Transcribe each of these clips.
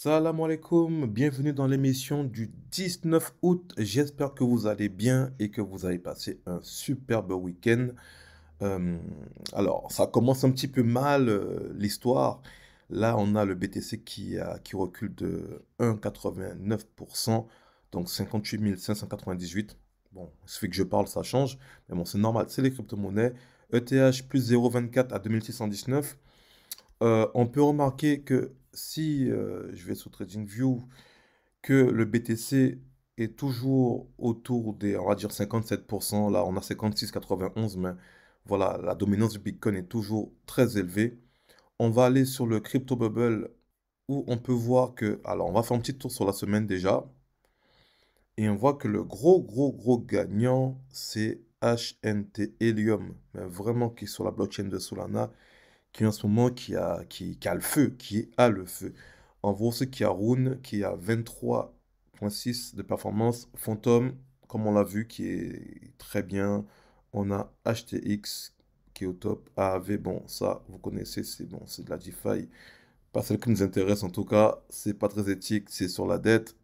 Salam alaikum, bienvenue dans l'émission du 19 août. J'espère que vous allez bien et que vous avez passé un superbe week-end. Euh, alors, ça commence un petit peu mal euh, l'histoire. Là, on a le BTC qui, qui recule de 1,89%, donc 58 598. Bon, ce fait que je parle, ça change. Mais bon, c'est normal, c'est les crypto-monnaies. ETH plus 0,24 à 2619. Euh, on peut remarquer que si euh, je vais sur TradingView, que le BTC est toujours autour des, on va dire 57%, là on a 56,91, mais voilà, la dominance du Bitcoin est toujours très élevée. On va aller sur le Crypto Bubble où on peut voir que, alors on va faire un petit tour sur la semaine déjà, et on voit que le gros, gros, gros gagnant, c'est HNT Helium, mais vraiment qui est sur la blockchain de Solana qui en ce moment qui a, qui, qui le feu, qui a le feu. En gros, a rune qui a 23.6 de performance. Phantom, comme on l'a vu, qui est très bien. On a HTX qui est au top. AAV, bon, ça, vous connaissez, c'est bon, c'est de la DeFi. Pas celle qui nous intéresse en tout cas. C'est pas très éthique, c'est sur la dette.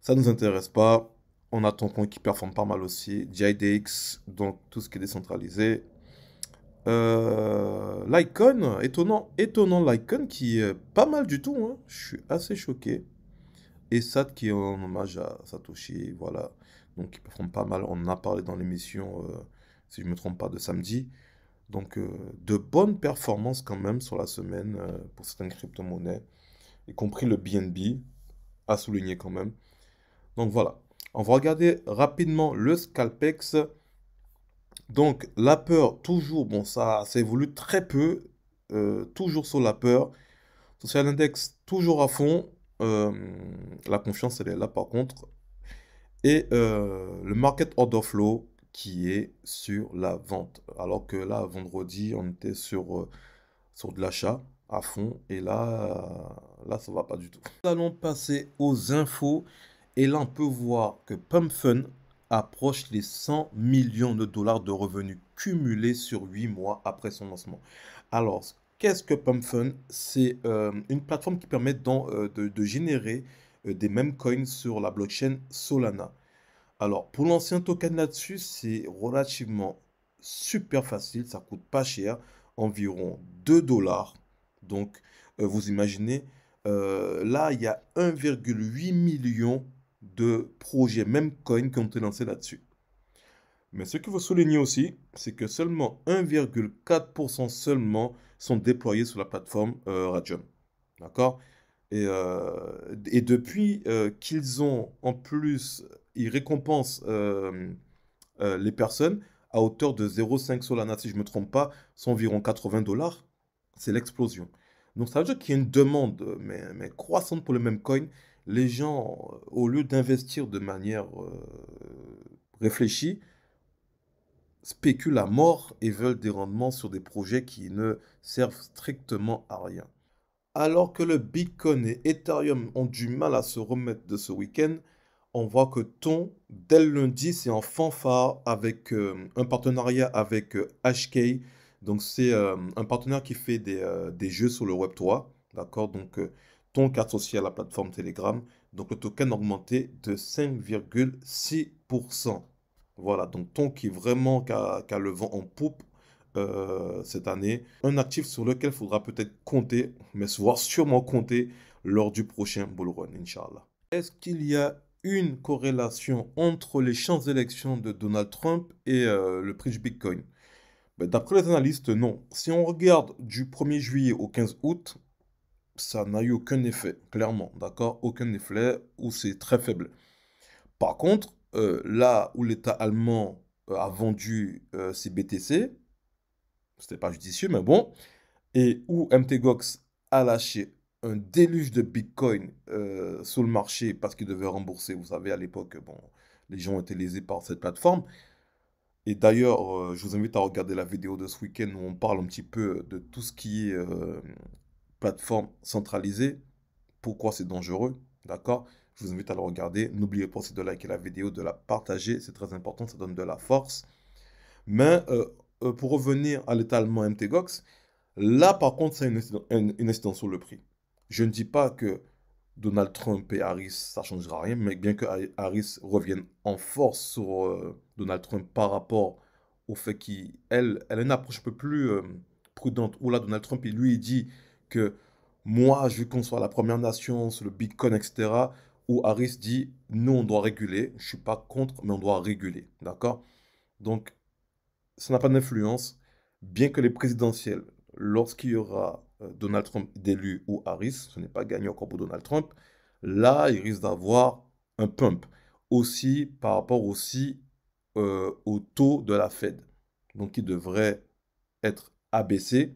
Ça nous intéresse pas. On a Tonkon qui performe pas mal aussi. JIDX, donc tout ce qui est décentralisé. Euh, l'icône, étonnant, étonnant l'icône qui est pas mal du tout. Hein. Je suis assez choqué. Et Sat qui est en hommage à Satoshi, voilà. Donc ils performent pas mal. On en a parlé dans l'émission, euh, si je ne me trompe pas, de samedi. Donc euh, de bonnes performances quand même sur la semaine pour certaines crypto-monnaies, y compris le BNB, à souligner quand même. Donc voilà. On va regarder rapidement le Scalpex. Donc, la peur, toujours, bon, ça, évolue très peu, euh, toujours sur la peur. Social Index, toujours à fond. Euh, la confiance, elle est là par contre. Et euh, le Market Order Flow qui est sur la vente. Alors que là, vendredi, on était sur, sur de l'achat à fond. Et là, là, ça va pas du tout. Nous allons passer aux infos. Et là, on peut voir que Pump Fun, approche les 100 millions de dollars de revenus cumulés sur 8 mois après son lancement. Alors, qu'est-ce que PumpFun C'est euh, une plateforme qui permet euh, de, générer euh, des mêmes coins sur la blockchain Solana. Alors, pour l'ancien token là-dessus, c'est relativement super facile, ça coûte pas cher, environ 2 dollars. Donc, vous imaginez, là, il y a 1,8 million de projets, même coins, qui ont été lancés là-dessus. Mais ce qu'il faut souligner aussi, c'est que seulement 1,4% seulement sont déployés sur la plateforme euh, Radium. D'accord euh, et, depuis euh, qu'ils ont, en plus, ils récompensent les personnes à hauteur de 0,5 Solana, si je ne me trompe pas, c'est environ 80 dollars. C'est l'explosion. Donc ça veut dire qu'il y a une demande mais, mais croissante pour le même coin les gens, au lieu d'investir de manière euh, réfléchie, spéculent à mort et veulent des rendements sur des projets qui ne servent strictement à rien. Alors que le Bitcoin et Ethereum ont du mal à se remettre de ce week-end, on voit que Ton, dès lundi, c'est en fanfare avec euh, un partenariat avec HK. Euh, Donc c'est un partenaire qui fait des, des, jeux sur le Web3. D'accord Donc ton associé à la plateforme Telegram. Donc le token augmenté de 5,6%. Voilà, donc ton qui vraiment a, le vent en poupe euh, cette année. Un actif sur lequel il faudra peut-être compter, mais se voir sûrement compter lors du prochain bull run, Inch'Allah. Est-ce qu'il y a une corrélation entre les chances d'élection de Donald Trump et euh, le prix du Bitcoin ben, D'après les analystes, non. Si on regarde du 1er juillet au 15 août, ça n'a eu aucun effet, clairement, d'accord Aucun effet, ou c'est très faible. Par contre, euh, là où l'État allemand euh, a vendu euh, ses BTC, c'était pas judicieux, mais bon, et où MTGOX a lâché un déluge de Bitcoin sur le marché parce qu'il devait rembourser, vous savez, à l'époque, bon, les gens étaient lésés par cette plateforme. Et d'ailleurs, je vous invite à regarder la vidéo de ce week-end où on parle un petit peu de tout ce qui est plateforme centralisée. Pourquoi c'est dangereux D'accord Je vous invite à le regarder. N'oubliez pas aussi de liker la vidéo, de la partager. C'est très important, ça donne de la force. Mais euh, euh, pour revenir à l'étalement MTGOX, là par contre, c'est une, incidence sur le prix. Je ne dis pas que Donald Trump et Harris, ça ne changera rien, mais bien que Harris revienne en force sur euh, Donald Trump par rapport au fait qu'elle elle a une approche un peu plus prudente, où là, Donald Trump, il lui dit que moi, je conçois la Première Nation, sur le Bitcoin, etc., où Harris dit, nous, on doit réguler. Je ne suis pas contre, mais on doit réguler. D'accord Donc, ça n'a pas d'influence, bien que les présidentielles, lorsqu'il y aura euh, Donald Trump d'élu ou Harris, ce n'est pas gagné encore pour Donald Trump, là, il risque d'avoir un pump. Aussi par rapport aussi euh, au taux de la Fed, donc qui devrait être abaissé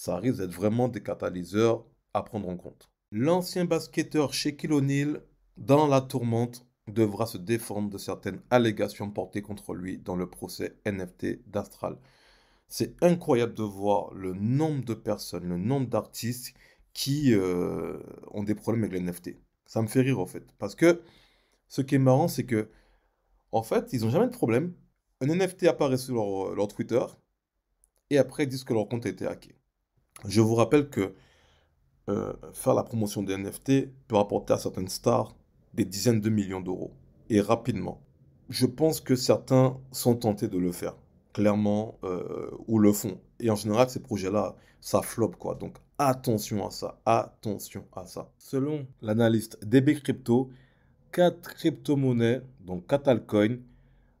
ça risque d'être vraiment des catalyseurs à prendre en compte. L'ancien basketteur Shaquille O'Neill, dans la tourmente, devra se défendre de certaines allégations portées contre lui dans le procès NFT d'Astral. C'est incroyable de voir le nombre de personnes, le nombre d'artistes qui euh, ont des problèmes avec les NFT. Ça me fait rire en fait. Parce que ce qui est marrant, c'est que, en fait, ils n'ont jamais de problème. Un NFT apparaît sur leur, euh, leur Twitter et après ils disent que leur compte a été hacké. Je vous rappelle que euh, faire la promotion des NFT peut apporter à certaines stars des dizaines de millions d'euros, et rapidement. Je pense que certains sont tentés de le faire, clairement, euh, ou le font. Et en général, ces projets-là, ça floppe. quoi. Donc attention à ça, attention à ça. Selon l'analyste DB Crypto, 4 crypto-monnaies, donc 4 altcoins,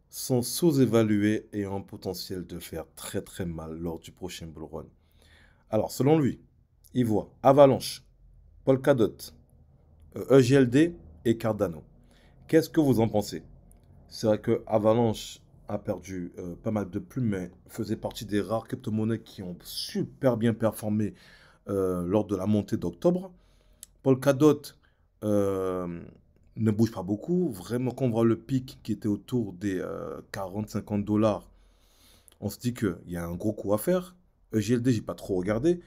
sont sous-évaluées et ont un potentiel de faire très très mal lors du prochain bull run. Alors, selon lui, il voit Avalanche, Polkadot, EGLD euh, e et Cardano. Qu'est-ce que vous en pensez C'est vrai que Avalanche a perdu euh, pas mal de plumes, mais faisait partie des rares crypto-monnaies qui ont super bien performé euh, lors de la montée d'octobre. Polkadot euh, ne bouge pas beaucoup. Vraiment, quand on voit le pic qui était autour des 40-50 dollars, on se dit qu'il y a un gros coup à faire. EGLD, j'ai pas trop regardé.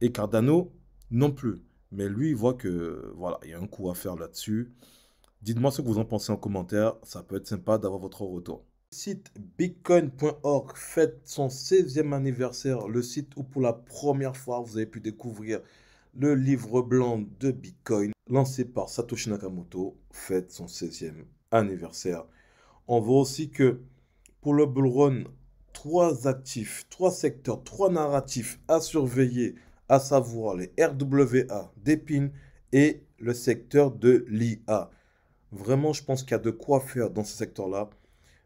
Et Cardano, non plus. Mais lui, il voit que voilà, il y a un coup à faire là-dessus. Dites-moi ce que vous en pensez en commentaire. Ça peut être sympa d'avoir votre retour. Le site bitcoin.org fête son 16e anniversaire. Le site où pour la première fois, vous avez pu découvrir le livre blanc de Bitcoin lancé par Satoshi Nakamoto fête son 16e anniversaire. On voit aussi que pour le bull run, trois actifs, trois secteurs, trois narratifs à surveiller, à savoir les RWA, d'Epine et le secteur de l'IA. Vraiment, je pense qu'il y a de quoi faire dans ce secteur-là.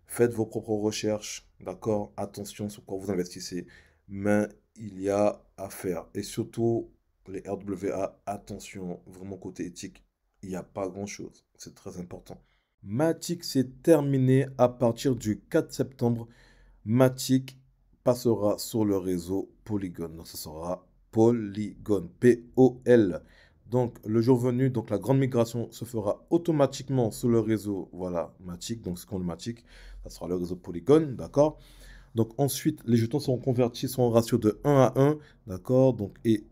Faites vos propres recherches, d'accord Attention sur quoi vous investissez. Mais il y a à faire. Et surtout, les RWA, attention, vraiment côté éthique, il n'y a pas grand-chose. C'est très important. Matic, s'est terminé à partir du 4 septembre. Matic passera sur le réseau Polygon. Donc, ce sera Polygon, P-O-L. Donc, le jour venu, donc la grande migration se fera automatiquement sur le réseau, voilà, Matic, donc ce qu'on le Matic, ça sera le réseau Polygon, d'accord Donc, ensuite, les jetons seront convertis sur un ratio de 1 à 1, d'accord Donc, et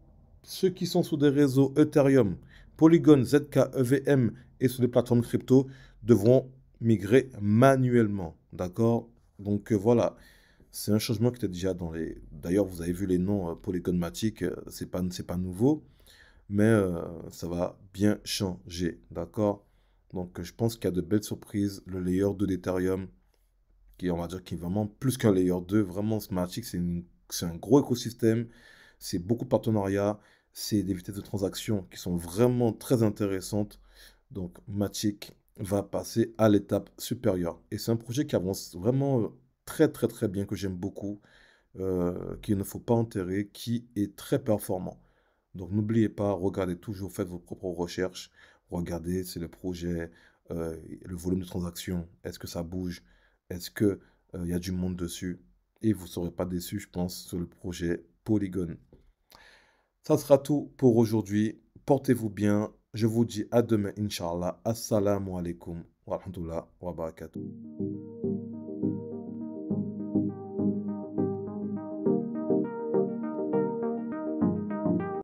ceux qui sont sur des réseaux Ethereum, Polygon, ZK, EVM et sur des plateformes crypto devront migrer manuellement, d'accord donc euh, voilà, c'est un changement qui était déjà dans les. D'ailleurs, vous avez vu les noms euh, Polygon euh, c'est pas c'est pas nouveau, mais ça va bien changer, d'accord. Donc je pense qu'il y a de belles surprises. Le layer 2 d'Ethereum, qui on va dire est vraiment plus qu'un layer 2, vraiment smartic, c'est c'est un gros écosystème, c'est beaucoup de partenariats, c'est des vitesses de transaction qui sont vraiment très intéressantes. Donc Matic, va passer à l'étape supérieure. Et c'est un projet qui avance vraiment euh, très très très bien, que j'aime beaucoup, euh, qu'il ne faut pas enterrer, qui est très performant. Donc n'oubliez pas, regardez toujours, faites vos propres recherches, regardez, c'est le projet, euh, le volume de transactions, est-ce que ça bouge, est-ce qu'il il y a du monde dessus, et vous ne serez pas déçu, je pense, sur le projet Polygon. Ça sera tout pour aujourd'hui. Portez-vous bien je vous dis à demain, inshallah, Assalamu alaikum wa rahmatullah wa barakatuh.